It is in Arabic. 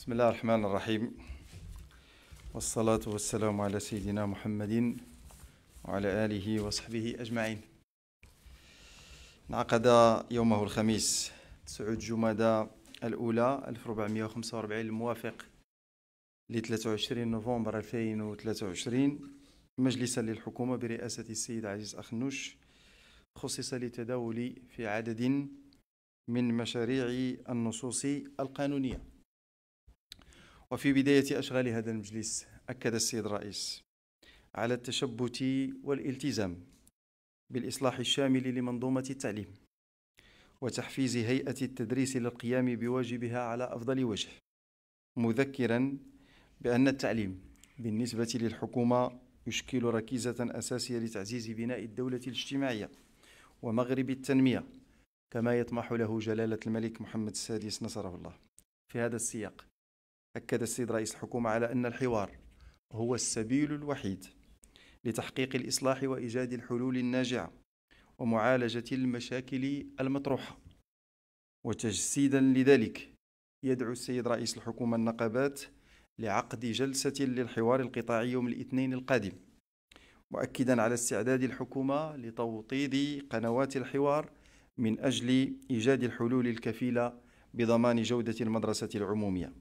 بسم الله الرحمن الرحيم والصلاة والسلام على سيدنا محمد وعلى آله وصحبه أجمعين انعقد يومه الخميس 9 جمادى الأولى 1445 الموافق ل 23 نوفمبر 2023 مجلسا للحكومة برئاسة السيد عزيز أخنوش خصص للتداول في عدد من مشاريع النصوص القانونية وفي بداية أشغال هذا المجلس أكد السيد الرئيس على التشبت والالتزام بالإصلاح الشامل لمنظومة التعليم وتحفيز هيئة التدريس للقيام بواجبها على أفضل وجه مذكرا بأن التعليم بالنسبة للحكومة يشكل ركيزة أساسية لتعزيز بناء الدولة الاجتماعية ومغرب التنمية كما يطمح له جلالة الملك محمد السادس نصره الله في هذا السياق أكد السيد رئيس الحكومة على أن الحوار هو السبيل الوحيد لتحقيق الإصلاح وإيجاد الحلول الناجعة ومعالجة المشاكل المطروحة وتجسيدا لذلك يدعو السيد رئيس الحكومة النقابات لعقد جلسة للحوار القطاعي يوم الاثنين القادم مؤكدا على استعداد الحكومة لتوطيد قنوات الحوار من أجل إيجاد الحلول الكفيلة بضمان جودة المدرسة العمومية